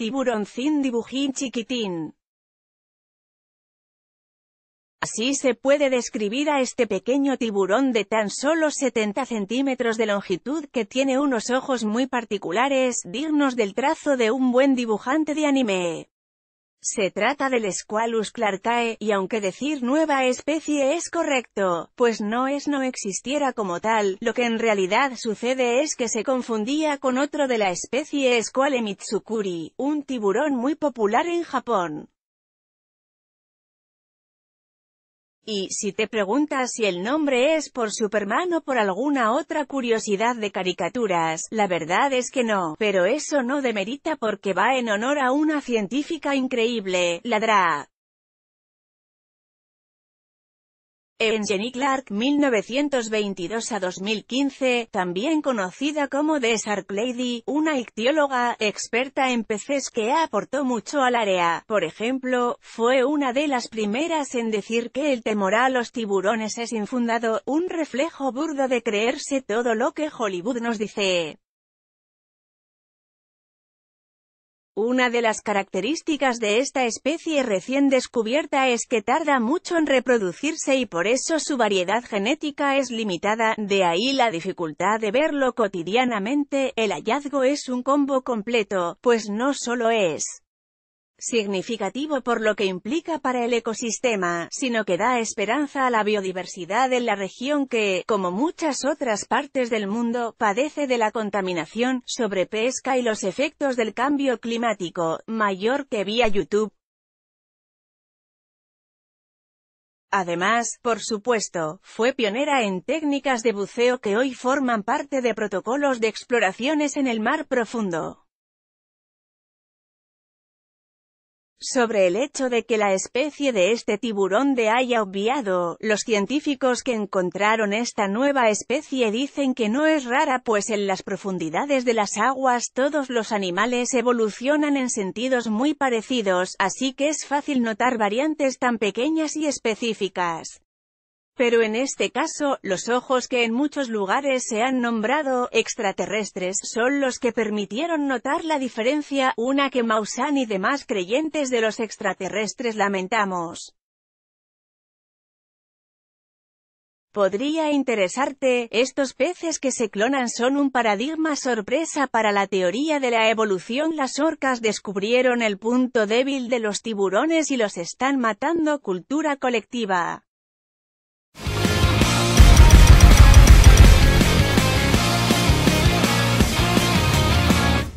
Tiburoncín dibujín chiquitín. Así se puede describir a este pequeño tiburón de tan solo 70 centímetros de longitud que tiene unos ojos muy particulares, dignos del trazo de un buen dibujante de anime. Se trata del Squalus clartae, y aunque decir nueva especie es correcto, pues no es no existiera como tal, lo que en realidad sucede es que se confundía con otro de la especie Squale mitsukuri, un tiburón muy popular en Japón. Y si te preguntas si el nombre es por Superman o por alguna otra curiosidad de caricaturas, la verdad es que no, pero eso no demerita porque va en honor a una científica increíble, la DRA. En Jenny Clark 1922 a 2015, también conocida como The Shark Lady, una ictióloga experta en peces que aportó mucho al área. Por ejemplo, fue una de las primeras en decir que el temor a los tiburones es infundado, un reflejo burdo de creerse todo lo que Hollywood nos dice. Una de las características de esta especie recién descubierta es que tarda mucho en reproducirse y por eso su variedad genética es limitada, de ahí la dificultad de verlo cotidianamente, el hallazgo es un combo completo, pues no solo es significativo por lo que implica para el ecosistema, sino que da esperanza a la biodiversidad en la región que, como muchas otras partes del mundo, padece de la contaminación, sobrepesca y los efectos del cambio climático, mayor que vía YouTube. Además, por supuesto, fue pionera en técnicas de buceo que hoy forman parte de protocolos de exploraciones en el mar profundo. Sobre el hecho de que la especie de este tiburón de haya obviado, los científicos que encontraron esta nueva especie dicen que no es rara pues en las profundidades de las aguas todos los animales evolucionan en sentidos muy parecidos, así que es fácil notar variantes tan pequeñas y específicas. Pero en este caso, los ojos que en muchos lugares se han nombrado extraterrestres son los que permitieron notar la diferencia, una que Maussan y demás creyentes de los extraterrestres lamentamos. Podría interesarte, estos peces que se clonan son un paradigma sorpresa para la teoría de la evolución. Las orcas descubrieron el punto débil de los tiburones y los están matando cultura colectiva.